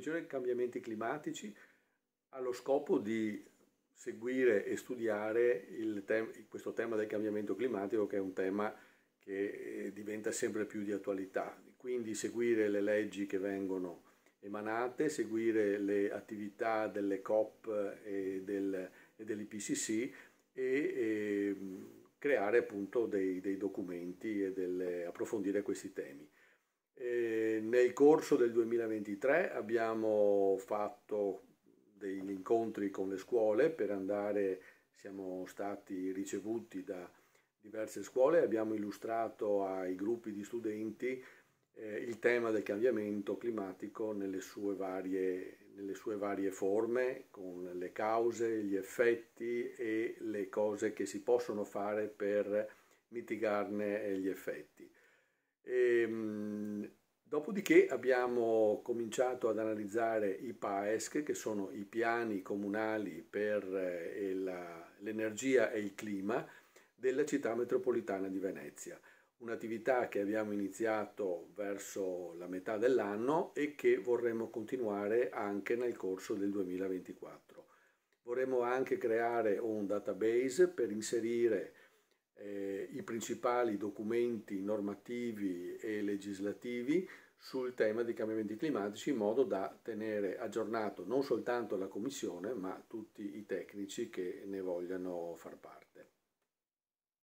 Commissione dei Cambiamenti Climatici allo scopo di seguire e studiare te- questo tema del cambiamento climatico che è un tema che eh, diventa sempre più di attualità, quindi seguire le leggi che vengono emanate, seguire le attività delle COP eh, e, del, e dell'IPCC e, e, ehm, creare appunto dei, dei documenti e delle, approfondire questi temi nel corso del 2023 abbiamo fatto degli incontri con le scuole per andare, siamo stati ricevuti da diverse scuole, abbiamo illustrato ai gruppi di studenti eh, il tema del cambiamento climatico nelle sue, varie, nelle sue varie forme, con le cause, gli effetti e le cose che si possono fare per mitigarne eh, gli effetti. E, ehm, Dopodiché abbiamo cominciato ad analizzare i PAESC, che sono i piani comunali per eh, l'energia e il clima della città metropolitana di Venezia, un'attività che abbiamo iniziato verso la metà dell'anno e che vorremmo continuare anche nel corso del 2024. Vorremmo anche creare un database per inserire principali documenti normativi e legislativi sul tema dei cambiamenti climatici in modo da tenere aggiornato non soltanto la Commissione ma tutti i tecnici che ne vogliano far parte.